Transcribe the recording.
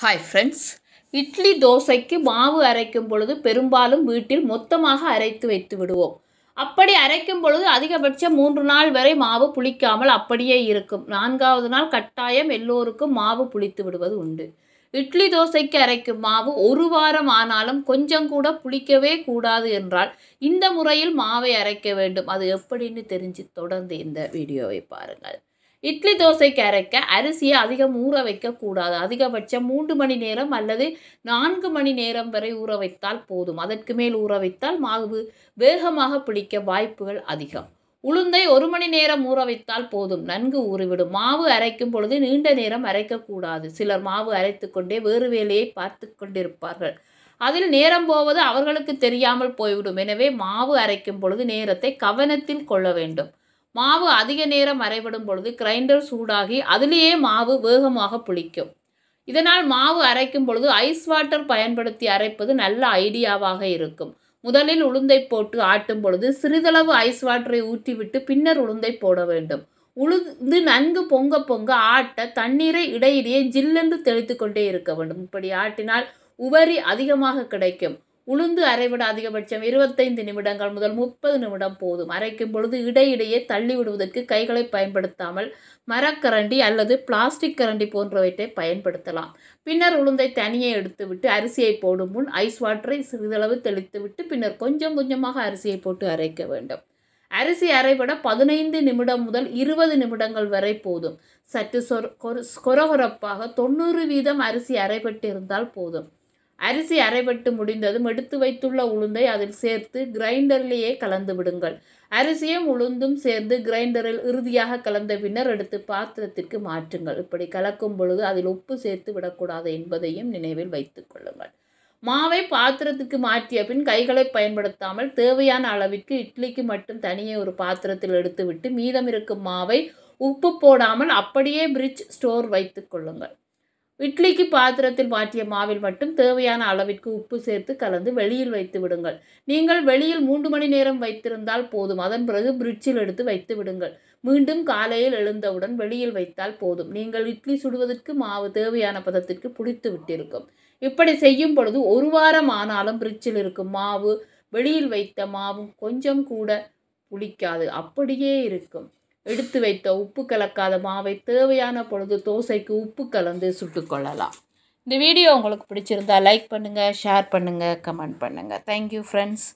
hi friends idli தோசைக்கு மாவு அரைக்கும் பொழுது பெரும்பாலும் வீட்டில் மொத்தமாக அரைத்து வைத்து விடுவோம் அப்படி அரைக்கும் பொழுது அதிகபட்சம் மூன்று நாள் வரை மாவு புளிக்காமல் அப்படியே இருக்கும் நான்காவது நாள் கட்டாயம் எல்லோருக்கும் மாவு புளித்து விடுவது உண்டு இட்லி தோசைக்கு அரைக்கும் மாவு ஒரு வாரம் ஆனாலும் கொஞ்சம் கூட புளிக்கவே கூடாது என்றால் இந்த முறையில் மாவை அரைக்க வேண்டும் அது எப்படின்னு தெரிஞ்சு தொடர்ந்து இந்த வீடியோவை பாருங்கள் இட்லி தோசைக்கு அரைக்க அரிசியை அதிகம் ஊற வைக்கக்கூடாது அதிகபட்சம் மூன்று மணி நேரம் அல்லது நான்கு மணி நேரம் வரை ஊற வைத்தால் போதும் அதற்கு மேல் ஊற வைத்தால் மாவு வேகமாக பிடிக்க வாய்ப்புகள் அதிகம் உளுந்தை ஒரு மணி நேரம் ஊற வைத்தால் போதும் நன்கு ஊறிவிடும் மாவு அரைக்கும் பொழுது நீண்ட நேரம் அரைக்கக்கூடாது சிலர் மாவு அரைத்து கொண்டே வேறு வேலையை பார்த்து கொண்டிருப்பார்கள் அதில் நேரம் போவது அவர்களுக்கு தெரியாமல் போய்விடும் எனவே மாவு அரைக்கும் பொழுது நேரத்தை கவனத்தில் கொள்ள வேண்டும் மாவு அதிக நேரம் அரைபடும் பொழுது கிரைண்டர் சூடாகி அதிலேயே மாவு வேகமாக புளிக்கும் இதனால் மாவு அரைக்கும் பொழுது ஐஸ் வாட்டர் பயன்படுத்தி அரைப்பது நல்ல ஐடியாவாக இருக்கும் முதலில் உளுந்தை போட்டு ஆட்டும் பொழுது சிறிதளவு ஐஸ் வாட்டரை ஊற்றிவிட்டு பின்னர் உளுந்தை போட வேண்டும் உளுந்து நன்கு பொங்க பொங்க ஆட்ட தண்ணீரை இடையிடையே ஜில்லென்று தெளித்து கொண்டே இருக்க வேண்டும் இப்படி ஆட்டினால் உபரி அதிகமாக கிடைக்கும் உளுந்து அரைவிட அதிகபட்சம் இருபத்தைந்து நிமிடங்கள் முதல் முப்பது நிமிடம் போதும் அரைக்கும் பொழுது இடையிடையே தள்ளி விடுவதற்கு கைகளை பயன்படுத்தாமல் மரக்கரண்டி அல்லது பிளாஸ்டிக் கரண்டி போன்றவற்றை பயன்படுத்தலாம் பின்னர் உளுந்தை தனியே எடுத்துவிட்டு அரிசியை போடும் முன் ஐஸ் வாட்டரை சிறிதளவு தெளித்துவிட்டு பின்னர் கொஞ்சம் கொஞ்சமாக அரிசியை போட்டு அரைக்க வேண்டும் அரிசி அரைவிட பதினைந்து நிமிடம் முதல் இருபது நிமிடங்கள் வரை போதும் சற்று சொர கொரகொரப்பாக தொண்ணூறு வீதம் அரிசி அரைபட்டு இருந்தால் போதும் அரிசி அரைபட்டு முடிந்ததும் எடுத்து வைத்துள்ள உளுந்தை அதில் சேர்த்து கிரைண்டரிலேயே கலந்து விடுங்கள் அரிசியும் உளுந்தும் சேர்ந்து கிரைண்டரில் இறுதியாக கலந்த பின்னர் எடுத்து பாத்திரத்திற்கு மாற்றுங்கள் இப்படி கலக்கும் பொழுது அதில் உப்பு சேர்த்து விடக்கூடாது என்பதையும் நினைவில் வைத்துக் கொள்ளுங்கள் மாவை பாத்திரத்துக்கு மாற்றிய பின் கைகளை பயன்படுத்தாமல் தேவையான அளவிற்கு இட்லிக்கு மட்டும் தனியே ஒரு பாத்திரத்தில் எடுத்துவிட்டு மீதம் இருக்கும் மாவை உப்பு போடாமல் அப்படியே பிரிட்ஜ் ஸ்டோர் வைத்துக் கொள்ளுங்கள் இட்லிக்கு பாத்திரத்தில் மாற்றிய மாவில் மட்டும் தேவையான அளவிற்கு உப்பு சேர்த்து கலந்து வெளியில் வைத்து விடுங்கள் நீங்கள் வெளியில் மூன்று மணி நேரம் வைத்திருந்தால் போதும் அதன் பிறகு பிரிட்ஜில் எடுத்து வைத்து விடுங்கள் மீண்டும் காலையில் எழுந்தவுடன் வெளியில் வைத்தால் போதும் நீங்கள் இட்லி சுடுவதற்கு மாவு தேவையான பதத்திற்கு புளித்து விட்டிருக்கும் இப்படி செய்யும் பொழுது ஒரு வாரம் ஆனாலும் பிரிட்ஜில் இருக்கும் மாவு வெளியில் வைத்த மாவும் கொஞ்சம் கூட புளிக்காது அப்படியே இருக்கும் எடுத்து வைத்த உப்பு கலக்காத மாவை தேவையான பொழுது தோசைக்கு உப்பு கலந்து சுட்டுக்கொள்ளலாம் இந்த வீடியோ உங்களுக்கு பிடிச்சிருந்தா லைக் பண்ணுங்கள் ஷேர் பண்ணுங்கள் கமெண்ட் பண்ணுங்கள் தேங்க்யூ ஃப்ரெண்ட்ஸ்